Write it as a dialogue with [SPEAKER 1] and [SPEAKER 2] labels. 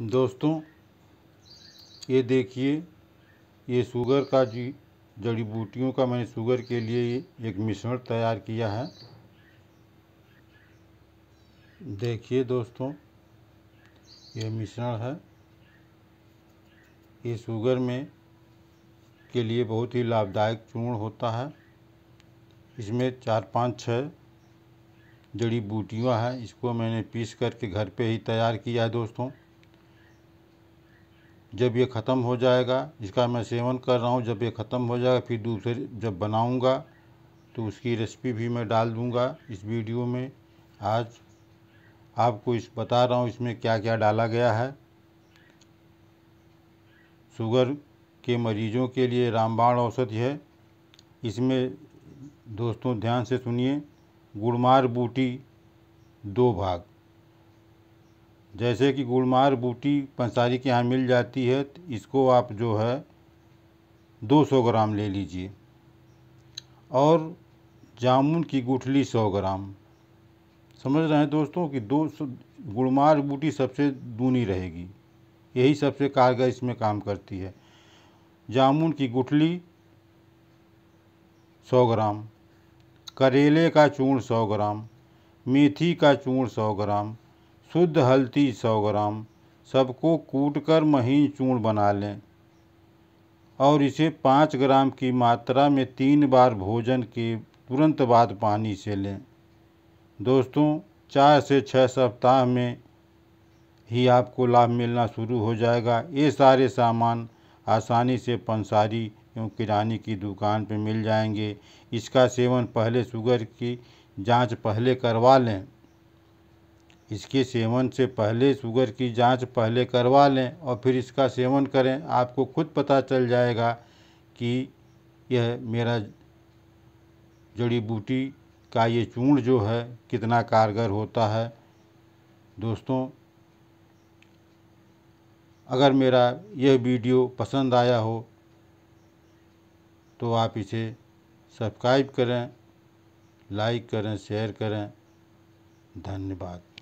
[SPEAKER 1] दोस्तों ये देखिए ये शुगर का जी जड़ी बूटियों का मैंने शुगर के लिए एक मिश्रण तैयार किया है देखिए दोस्तों ये मिश्रण है ये शुगर में के लिए बहुत ही लाभदायक चूर्ण होता है इसमें चार पाँच छः जड़ी बूटियाँ हैं इसको मैंने पीस करके घर पे ही तैयार किया है दोस्तों जब ये ख़त्म हो जाएगा इसका मैं सेवन कर रहा हूँ जब ये ख़त्म हो जाएगा फिर दूसरे जब बनाऊँगा तो उसकी रेसिपी भी मैं डाल दूँगा इस वीडियो में आज आपको इस बता रहा हूँ इसमें क्या क्या डाला गया है शुगर के मरीजों के लिए रामबाण औषधि है इसमें दोस्तों ध्यान से सुनिए गुड़मार बूटी दो भाग जैसे कि गुलमार बूटी पंसारी के यहाँ मिल जाती है तो इसको आप जो है 200 ग्राम ले लीजिए और जामुन की गुठली 100 ग्राम समझ रहे हैं दोस्तों कि दो गुलमार बूटी सबसे दूनी रहेगी यही सबसे कारगर इसमें काम करती है जामुन की गुठली 100 ग्राम करेले का चूर्ण 100 ग्राम मेथी का चूर्ण 100 ग्राम शुद्ध हल्दी सौ ग्राम सबको कूटकर महीन चूर्ण बना लें और इसे पाँच ग्राम की मात्रा में तीन बार भोजन के तुरंत बाद पानी से लें दोस्तों चार से छः सप्ताह में ही आपको लाभ मिलना शुरू हो जाएगा ये सारे सामान आसानी से पंसारी एवं किराने की दुकान पर मिल जाएंगे इसका सेवन पहले शुगर की जांच पहले करवा लें इसके सेवन से पहले शुगर की जांच पहले करवा लें और फिर इसका सेवन करें आपको खुद पता चल जाएगा कि यह मेरा जड़ी बूटी का ये चूर्ण जो है कितना कारगर होता है दोस्तों अगर मेरा यह वीडियो पसंद आया हो तो आप इसे सब्सक्राइब करें लाइक करें शेयर करें धन्यवाद